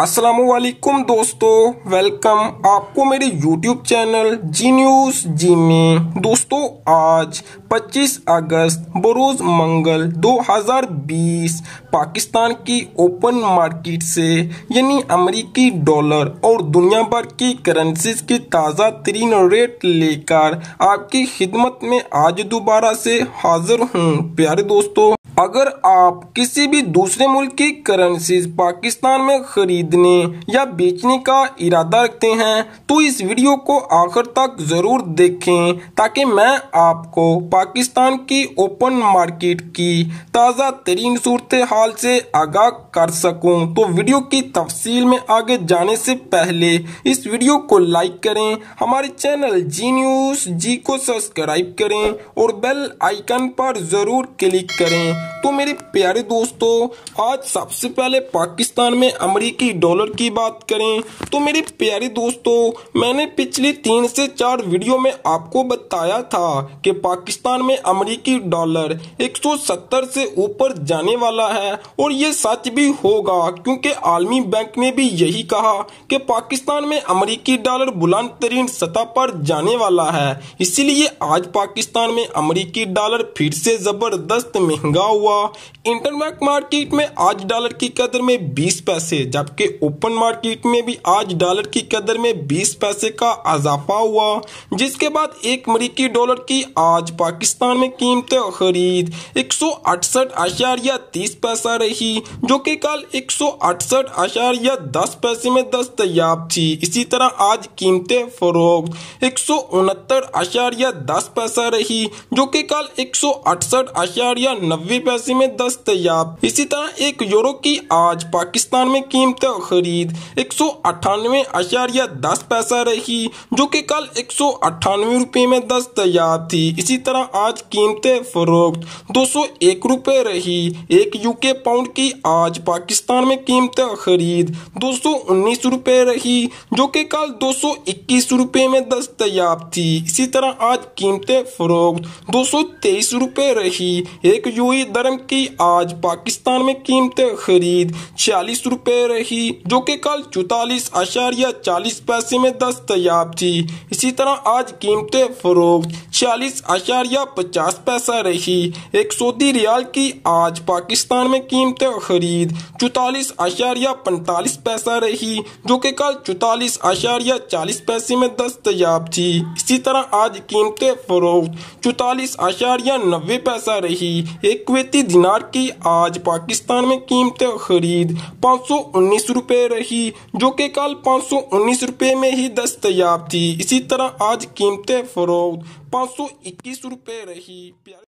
असलम दोस्तों वेलकम आपको मेरे YouTube चैनल जी न्यूज जी में दोस्तों आज 25 अगस्त बरोज मंगल 2020 पाकिस्तान की ओपन मार्केट से यानी अमेरिकी डॉलर और दुनिया भर की करेंसीज की ताज़ा तरीन रेट लेकर आपकी खिदमत में आज दोबारा से हाजिर हूँ प्यारे दोस्तों अगर आप किसी भी दूसरे मुल्क की करेंसी पाकिस्तान में खरीदने या बेचने का इरादा रखते हैं तो इस वीडियो को आखिर तक ज़रूर देखें ताकि मैं आपको पाकिस्तान की ओपन मार्केट की ताज़ा तरीन सूरत हाल से आगाह कर सकूं तो वीडियो की तफसील में आगे जाने से पहले इस वीडियो को लाइक करें हमारे चैनल जी न्यूज़ जी को सब्सक्राइब करें और बेल आइकन पर ज़रूर क्लिक करें तो मेरे प्यारे दोस्तों आज सबसे पहले पाकिस्तान में अमेरिकी डॉलर की बात करें तो मेरे प्यारे दोस्तों मैंने पिछले तीन से चार वीडियो में आपको बताया था कि पाकिस्तान में अमेरिकी डॉलर 170 से ऊपर जाने वाला है और ये सच भी होगा क्योंकि आलमी बैंक ने भी यही कहा कि पाकिस्तान में अमेरिकी डॉलर बुलंद तरीन सतह पर जाने वाला है इसीलिए आज पाकिस्तान में अमरीकी डॉलर फिर से जबरदस्त महंगा हुआ इंटरबैंक मार्केट में आज डॉलर की कदर में 20 पैसे जबकि ओपन मार्केट में भी आज डॉलर की कदर में 20 पैसे का इजाफा हुआ जिसके बाद एक अमरीकी डॉलर की आज पाकिस्तान में कीमत खरीद एक पैसा रही जो कि कल एक पैसे में दस्तयाब थी इसी तरह आज कीमतें फरोख्त एक पैसा रही जो कि कल एक सौ पैसे में दस्तयाब इसी तरह एक यूरो की आज पाकिस्तान में कीमत खरीद एक सौ अठानवे अशारिया दस पैसा रही जो कि कल एक सौ अठानवे रुपये में दस्तयाब थी इसी तरह आज कीमतें फरोख्त दो सौ एक रुपये रही एक यूके पाउंड की आज पाकिस्तान में कीमत खरीद दो सौ उन्नीस रुपये रही जो कि कल दो सौ इक्कीस रुपये में दस्तयाब थी इसी तरह आज कीमतें फरोख्त दो सौ तेईस रुपये रही एक यूई दरम की आज पाकिस्तान में कीमत खरीद छियालीस रुपए रही जो कि कल चौतालीस अशारिया चालीस पैसे में दस्तयाब थी इसी तरह आज कीमतें फरोख्त छियालीस आशारिया पचास पैसा रही एक सऊदी रियाल की आज पाकिस्तान में कीमत खरीद चौतालीस आशारिया पैंतालीस पैसा रही जो कि कल चौतालीस आशारिया चालीस पैसे में दस्तयाब थी इसी तरह आज कीमतें फरोख्त चौतालीस आशारिया नब्बे पैसा रही एक कुवैती दिनार की आज पाकिस्तान में कीमतें खरीद पाँच सौ उन्नीस रुपये रही जो कि कल पाँच सौ उन्नीस रुपये में ही दस्तयाब थी इसी तरह आज कीमतें फरोख्त पाँच Posso e que surpreende.